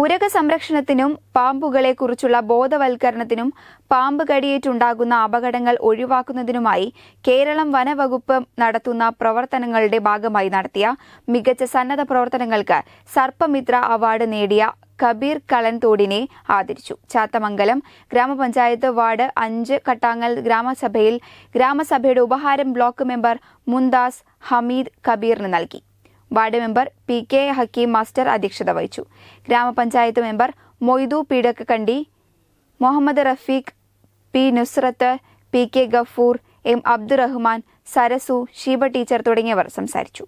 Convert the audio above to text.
ഉരക സംരക്ഷണത്തിനും പാമ്പുകളെക്കുറിച്ചുള്ള ബോധവൽക്കരണത്തിനും പാമ്പ് കടിയേറ്റുണ്ടാകുന്ന അപകടങ്ങൾ ഒഴിവാക്കുന്നതിനുമായി കേരളം വനവകുപ്പ് നടത്തുന്ന പ്രവർത്തനങ്ങളുടെ ഭാഗമായി നടത്തിയ മികച്ച സന്നദ്ധ പ്രവർത്തനങ്ങൾക്ക് സർപ്പമിത്ര അവാർഡ് നേടിയ കബീർ കളൻതോടിനെ ആദരിച്ചു ചാത്തമംഗലം ഗ്രാമപഞ്ചായത്ത് വാർഡ് അഞ്ച് കട്ടാങ്ങൽ ഗ്രാമസഭയിൽ ഗ്രാമസഭയുടെ ഉപഹാരം ബ്ലോക്ക് മെമ്പർ മുന്താസ് ഹമീദ് കബീറിന് നൽകി ward member P K Hakeem master അധ്യക്ഷത വഹിച്ചു ഗ്രാമപഞ്ചായത്ത് member Moidu Peedakkandi Muhammad Rafeeq P Nusrath P K Gafoor M Abdurahman Sarasu Sheeba teacher തുടങ്ങിയവർ സംസാരിച്ചു